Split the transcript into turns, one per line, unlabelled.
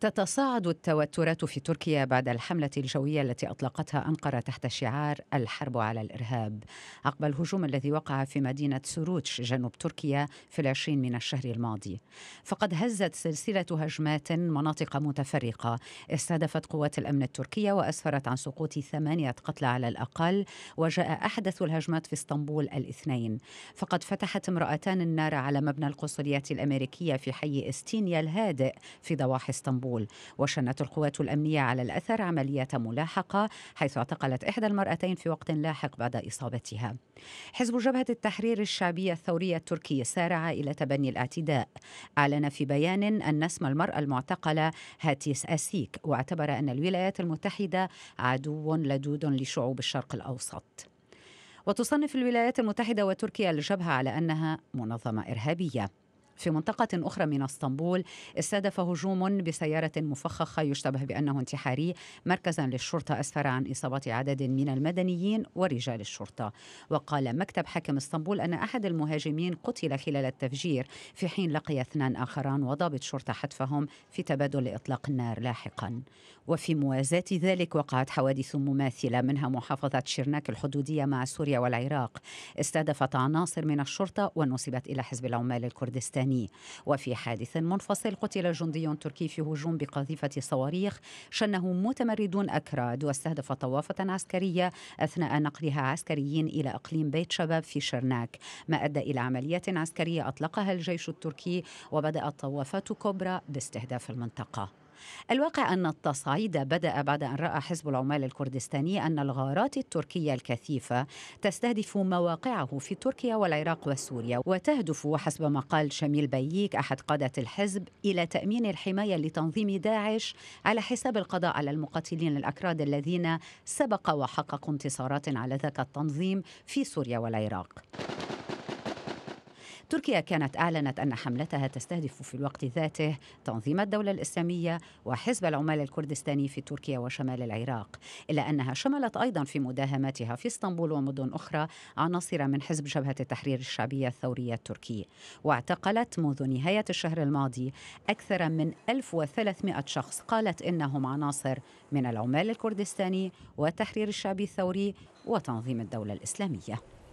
تتصاعد التوترات في تركيا بعد الحملة الجوية التي أطلقتها أنقرة تحت شعار الحرب على الإرهاب عقب الهجوم الذي وقع في مدينة سوروتش جنوب تركيا في العشرين من الشهر الماضي فقد هزت سلسلة هجمات مناطق متفرقة استهدفت قوات الأمن التركية وأسفرت عن سقوط ثمانية قتلى على الأقل وجاء أحدث الهجمات في اسطنبول الاثنين فقد فتحت امرأتان النار على مبنى القنصليات الأمريكية في حي استينيا الهادئ في ضواحي اسطنبول كابول وشنت القوات الأمنية على الأثر عملية ملاحقة حيث اعتقلت إحدى المرأتين في وقت لاحق بعد إصابتها حزب جبهة التحرير الشعبية الثورية التركي سارع إلى تبني الاعتداء أعلن في بيان أن اسم المرأة المعتقلة هاتيس أسيك واعتبر أن الولايات المتحدة عدو لدود لشعوب الشرق الأوسط وتصنف الولايات المتحدة وتركيا الجبهة على أنها منظمة إرهابية في منطقة أخرى من اسطنبول استهدف هجوم بسيارة مفخخة يشتبه بأنه انتحاري مركزا للشرطة أسفر عن إصابة عدد من المدنيين ورجال الشرطة وقال مكتب حاكم اسطنبول أن أحد المهاجمين قتل خلال التفجير في حين لقي اثنان آخران وضابط شرطة حتفهم في تبادل إطلاق النار لاحقا وفي موازاة ذلك وقعت حوادث مماثلة منها محافظة شرناك الحدودية مع سوريا والعراق استهدفت عناصر من الشرطة ونسبت إلى حزب العمال الكردستاني السوداني وفي حادث منفصل قتل جندي تركي في هجوم بقذيفة صواريخ شنه متمردون أكراد واستهدف طوافة عسكرية أثناء نقلها عسكريين إلى إقليم بيت شباب في شرناك ما أدى إلى عمليات عسكرية أطلقها الجيش التركي وبدأت طوافات كبرى باستهداف المنطقة الواقع أن التصعيد بدأ بعد أن رأى حزب العمال الكردستاني أن الغارات التركية الكثيفة تستهدف مواقعه في تركيا والعراق وسوريا وتهدف وحسب ما قال شميل بييك أحد قادة الحزب إلى تأمين الحماية لتنظيم داعش على حساب القضاء على المقاتلين الأكراد الذين سبق وحققوا انتصارات على ذاك التنظيم في سوريا والعراق تركيا كانت أعلنت أن حملتها تستهدف في الوقت ذاته تنظيم الدولة الإسلامية وحزب العمال الكردستاني في تركيا وشمال العراق إلا أنها شملت أيضا في مداهماتها في اسطنبول ومدن أخرى عناصر من حزب جبهة التحرير الشعبية الثورية التركي واعتقلت منذ نهاية الشهر الماضي أكثر من 1300 شخص قالت إنهم عناصر من العمال الكردستاني والتحرير الشعبي الثوري وتنظيم الدولة الإسلامية